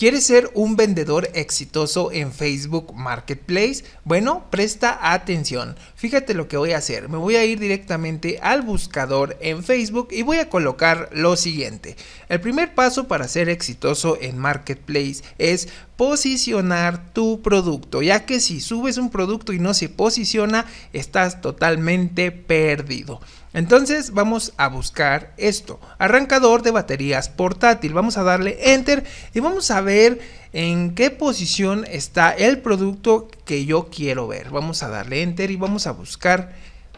¿Quieres ser un vendedor exitoso en Facebook Marketplace? Bueno, presta atención. Fíjate lo que voy a hacer. Me voy a ir directamente al buscador en Facebook y voy a colocar lo siguiente. El primer paso para ser exitoso en Marketplace es posicionar tu producto, ya que si subes un producto y no se posiciona, estás totalmente perdido. Entonces vamos a buscar esto, arrancador de baterías portátil, vamos a darle enter y vamos a ver en qué posición está el producto que yo quiero ver. Vamos a darle enter y vamos a buscar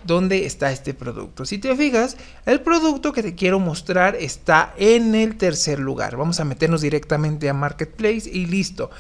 dónde está este producto. Si te fijas, el producto que te quiero mostrar está en el tercer lugar. Vamos a meternos directamente a Marketplace y listo.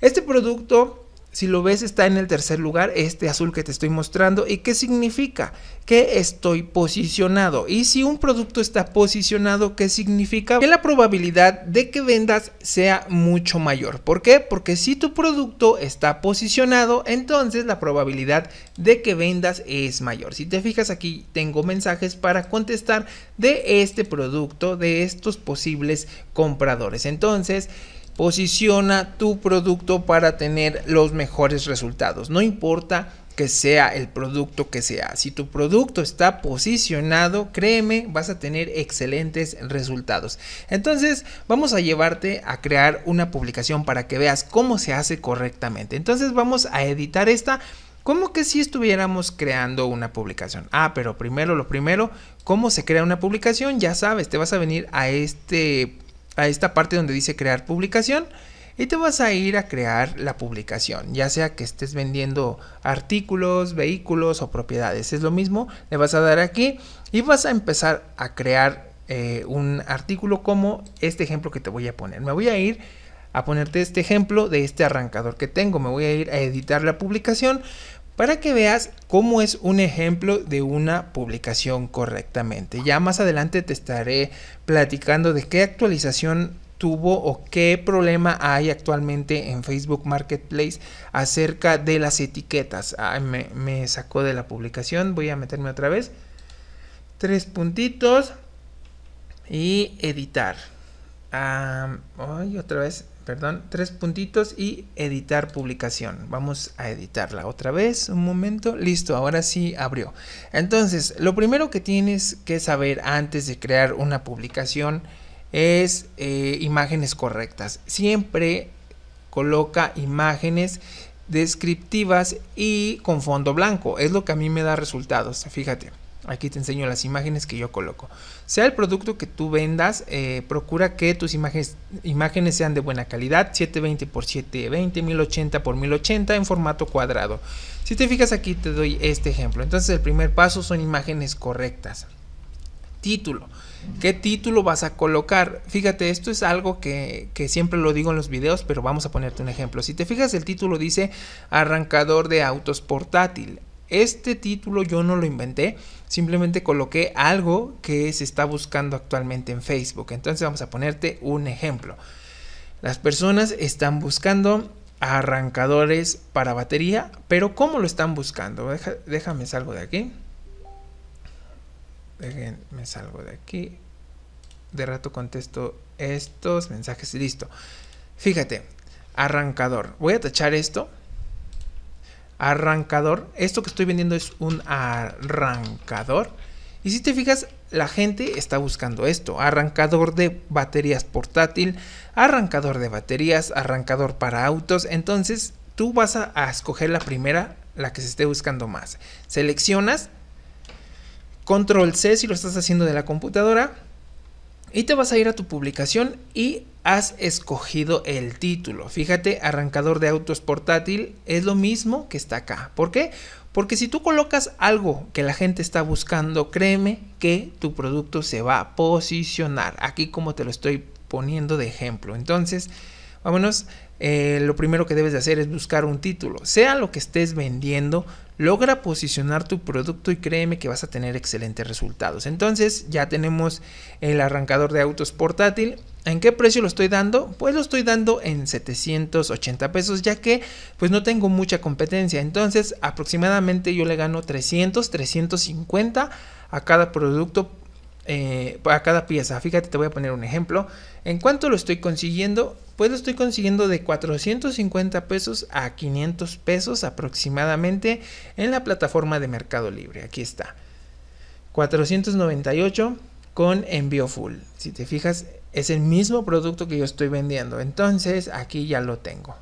Este producto si lo ves está en el tercer lugar, este azul que te estoy mostrando. ¿Y qué significa? Que estoy posicionado. Y si un producto está posicionado, ¿qué significa? Que la probabilidad de que vendas sea mucho mayor. ¿Por qué? Porque si tu producto está posicionado, entonces la probabilidad de que vendas es mayor. Si te fijas aquí, tengo mensajes para contestar de este producto, de estos posibles compradores. Entonces, posiciona tu producto para tener los mejores resultados. No importa que sea el producto que sea. Si tu producto está posicionado, créeme, vas a tener excelentes resultados. Entonces, vamos a llevarte a crear una publicación para que veas cómo se hace correctamente. Entonces, vamos a editar esta como que si estuviéramos creando una publicación. Ah, pero primero lo primero, ¿cómo se crea una publicación? Ya sabes, te vas a venir a este a esta parte donde dice crear publicación y te vas a ir a crear la publicación, ya sea que estés vendiendo artículos, vehículos o propiedades, es lo mismo, le vas a dar aquí y vas a empezar a crear eh, un artículo como este ejemplo que te voy a poner. Me voy a ir a ponerte este ejemplo de este arrancador que tengo, me voy a ir a editar la publicación, para que veas cómo es un ejemplo de una publicación correctamente. Ya más adelante te estaré platicando de qué actualización tuvo o qué problema hay actualmente en Facebook Marketplace acerca de las etiquetas. me, sacó de la publicación, voy a meterme otra vez. Tres puntitos y editar. ay, otra vez perdón, tres puntitos y editar publicación. Vamos a editarla otra vez, un momento, listo, ahora sí abrió. Entonces, lo primero que tienes que saber antes de crear una publicación es eh, imágenes correctas. Siempre coloca imágenes descriptivas y con fondo blanco. Es lo que a mí me da resultados, fíjate. Aquí te enseño las imágenes que yo coloco. Sea el producto que tú vendas, eh, procura que tus imágenes, imágenes sean de buena calidad, 720x720, 1080x1080 en formato cuadrado. Si te fijas aquí te doy este ejemplo. Entonces el primer paso son imágenes correctas. Título. ¿Qué título vas a colocar? Fíjate, esto es algo que, que, siempre lo digo en los videos, pero vamos a ponerte un ejemplo. Si te fijas, el título dice arrancador de autos portátil. Este título yo no lo inventé, simplemente coloqué algo que se está buscando actualmente en Facebook. Entonces vamos a ponerte un ejemplo. Las personas están buscando arrancadores para batería, pero ¿cómo lo están buscando? déjame salgo de aquí. Déjenme salgo de aquí. De rato contesto estos mensajes y listo. Fíjate, arrancador. Voy a tachar esto arrancador. Esto que estoy vendiendo es un arrancador. Y si te fijas, la gente está buscando esto. Arrancador de baterías portátil, arrancador de baterías, arrancador para autos. Entonces tú vas a, escoger la primera, la que se esté buscando más. Seleccionas. Control C si lo estás haciendo de la computadora y te vas a ir a tu publicación y has escogido el título. Fíjate, arrancador de autos portátil es lo mismo que está acá. ¿Por qué? Porque si tú colocas algo que la gente está buscando, créeme que tu producto se va a posicionar. Aquí como te lo estoy poniendo de ejemplo. Entonces, vámonos, eh, lo primero que debes de hacer es buscar un título. Sea lo que estés vendiendo, logra posicionar tu producto y créeme que vas a tener excelentes resultados. Entonces ya tenemos el arrancador de autos portátil. ¿En qué precio lo estoy dando? Pues lo estoy dando en 780 pesos ya que pues no tengo mucha competencia. Entonces aproximadamente yo le gano 300, 350 a cada producto para eh, a cada pieza. Fíjate, te voy a poner un ejemplo. ¿En cuánto lo estoy consiguiendo? Pues lo estoy consiguiendo de 450 pesos a 500 pesos aproximadamente en la plataforma de Mercado Libre. Aquí está. 498 con envío full. Si te fijas, es el mismo producto que yo estoy vendiendo. Entonces, aquí ya lo tengo.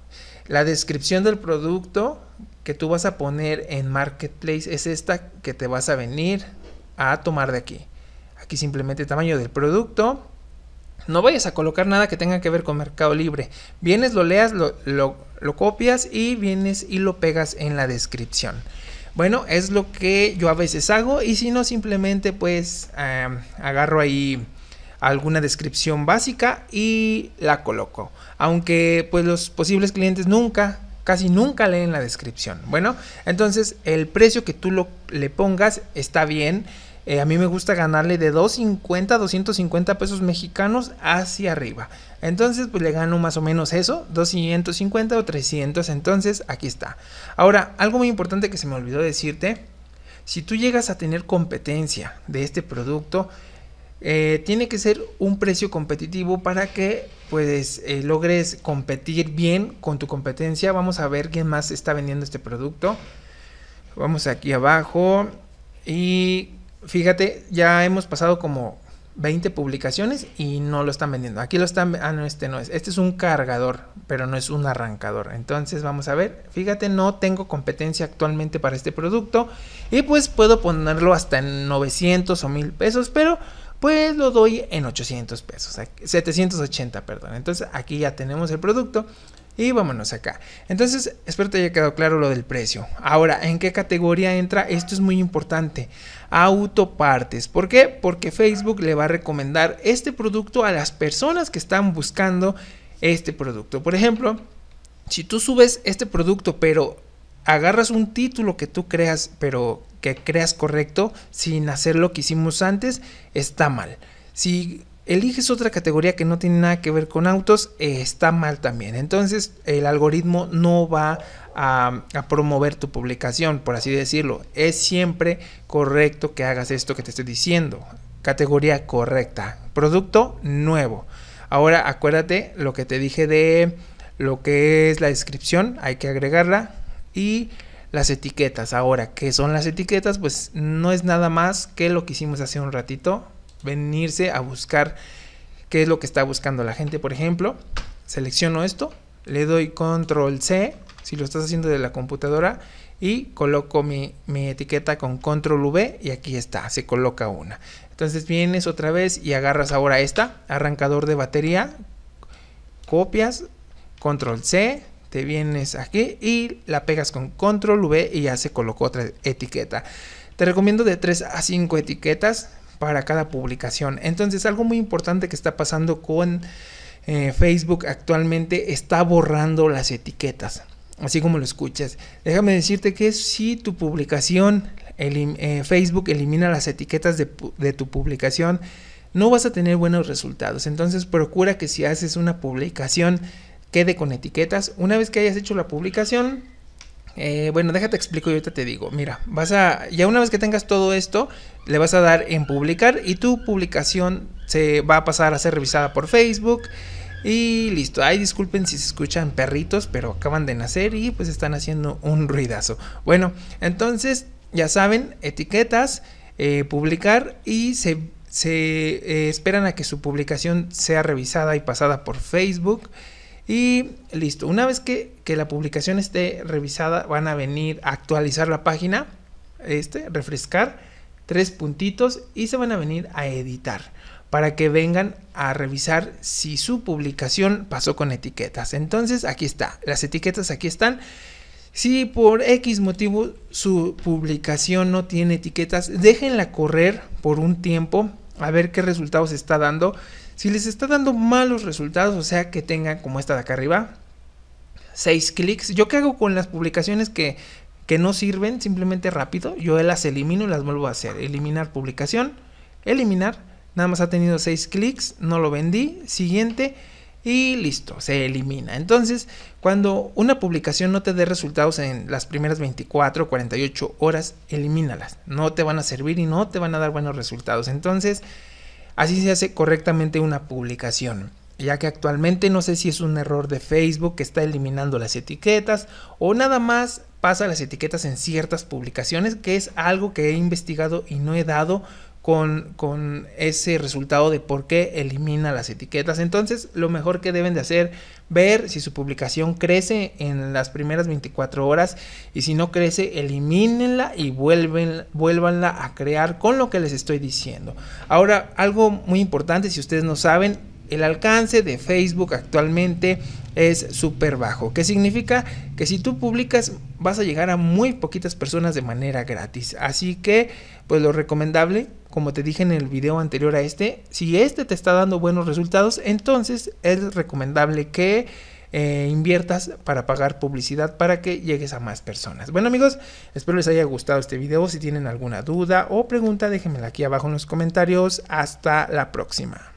La descripción del producto que tú vas a poner en Marketplace es esta que te vas a venir a tomar de aquí. Aquí simplemente tamaño del producto. No vayas a colocar nada que tenga que ver con Mercado Libre. Vienes, lo leas, lo, copias y vienes y lo pegas en la descripción. Bueno, es lo que yo a veces hago y si no simplemente pues em, agarro ahí alguna descripción básica y la coloco. Aunque pues los posibles clientes nunca, casi nunca leen la descripción. Bueno, entonces el precio que tú le pongas está bien. Eh, a mí me gusta ganarle de 250 a 250 pesos mexicanos hacia arriba. Entonces, pues le gano más o menos eso, 250 o 300. Entonces, aquí está. Ahora, algo muy importante que se me olvidó decirte. Si tú llegas a tener competencia de este producto, eh, tiene que ser un precio competitivo para que pues eh, logres competir bien con tu competencia. Vamos a ver quién más está vendiendo este producto. Vamos aquí abajo y fíjate, ya hemos pasado como 20 publicaciones y no lo están vendiendo. Aquí lo están, ah, no, este no es. Este es un cargador, pero no es un arrancador. Entonces vamos a ver, fíjate, no tengo competencia actualmente para este producto y pues puedo ponerlo hasta en 900 o 1000 pesos, pero pues lo doy en 800 pesos, 780, perdón. Entonces aquí ya tenemos el producto y vámonos acá. Entonces, espero te haya quedado claro lo del precio. Ahora, ¿en qué categoría entra? Esto es muy importante. Autopartes. ¿Por qué? Porque Facebook le va a recomendar este producto a las personas que están buscando este producto. Por ejemplo, si tú subes este producto, pero agarras un título que tú creas, pero que creas correcto, sin hacer lo que hicimos antes, está mal. Si eliges otra categoría que no tiene nada que ver con autos, eh, está mal también. Entonces el algoritmo no va a, a, promover tu publicación, por así decirlo. Es siempre correcto que hagas esto que te estoy diciendo. Categoría correcta. Producto nuevo. Ahora acuérdate lo que te dije de lo que es la descripción, hay que agregarla. Y las etiquetas. Ahora, ¿qué son las etiquetas? Pues no es nada más que lo que hicimos hace un ratito venirse a buscar qué es lo que está buscando la gente. Por ejemplo, selecciono esto, le doy control C, si lo estás haciendo de la computadora, y coloco mi, mi, etiqueta con control V y aquí está, se coloca una. Entonces vienes otra vez y agarras ahora esta, arrancador de batería, copias, control C, te vienes aquí y la pegas con control V y ya se colocó otra etiqueta. Te recomiendo de 3 a 5 etiquetas, para cada publicación. Entonces, algo muy importante que está pasando con eh, Facebook actualmente está borrando las etiquetas, así como lo escuchas. Déjame decirte que si tu publicación, el, eh, Facebook elimina las etiquetas de tu publicación, no vas a tener buenos resultados. Entonces, procura que si haces una publicación, quede con etiquetas. Una vez que hayas hecho la publicación, eh, bueno, déjate explico y ahorita te digo. Mira, vas a. Ya una vez que tengas todo esto, le vas a dar en publicar y tu publicación se va a pasar a ser revisada por Facebook. Y listo. Ay, disculpen si se escuchan perritos, pero acaban de nacer y pues están haciendo un ruidazo. Bueno, entonces, ya saben, etiquetas, eh, publicar y se, se eh, esperan a que su publicación sea revisada y pasada por Facebook. Y listo, una vez que, la publicación esté revisada, van a venir a actualizar la página, este, refrescar, tres puntitos y se van a venir a editar para que vengan a revisar si su publicación pasó con etiquetas. Entonces aquí está, las etiquetas aquí están. Si por X motivo su publicación no tiene etiquetas, déjenla correr por un tiempo a ver qué resultados está dando. Si les está dando malos resultados, o sea que tengan como esta de acá arriba, 6 clics. ¿Yo qué hago con las publicaciones que, no sirven? Simplemente rápido, yo las elimino y las vuelvo a hacer. Eliminar publicación, eliminar, nada más ha tenido 6 clics, no lo vendí, siguiente y listo, se elimina. Entonces, cuando una publicación no te dé resultados en las primeras 24 48 horas, elimínalas. No te van a servir y no te van a dar buenos resultados. Entonces, Así se hace correctamente una publicación, ya que actualmente no sé si es un error de Facebook que está eliminando las etiquetas o nada más pasa las etiquetas en ciertas publicaciones, que es algo que he investigado y no he dado con, ese resultado de por qué elimina las etiquetas. Entonces, lo mejor que deben de hacer, ver si su publicación crece en las primeras 24 horas y si no crece, elimínenla y vuelven, vuélvanla a crear con lo que les estoy diciendo. Ahora, algo muy importante, si ustedes no saben, el alcance de Facebook actualmente es súper bajo, que significa que si tú publicas vas a llegar a muy poquitas personas de manera gratis. Así que, pues lo recomendable como te dije en el video anterior a este, si este te está dando buenos resultados, entonces es recomendable que eh, inviertas para pagar publicidad para que llegues a más personas. Bueno amigos, espero les haya gustado este video. Si tienen alguna duda o pregunta, déjenmela aquí abajo en los comentarios. Hasta la próxima.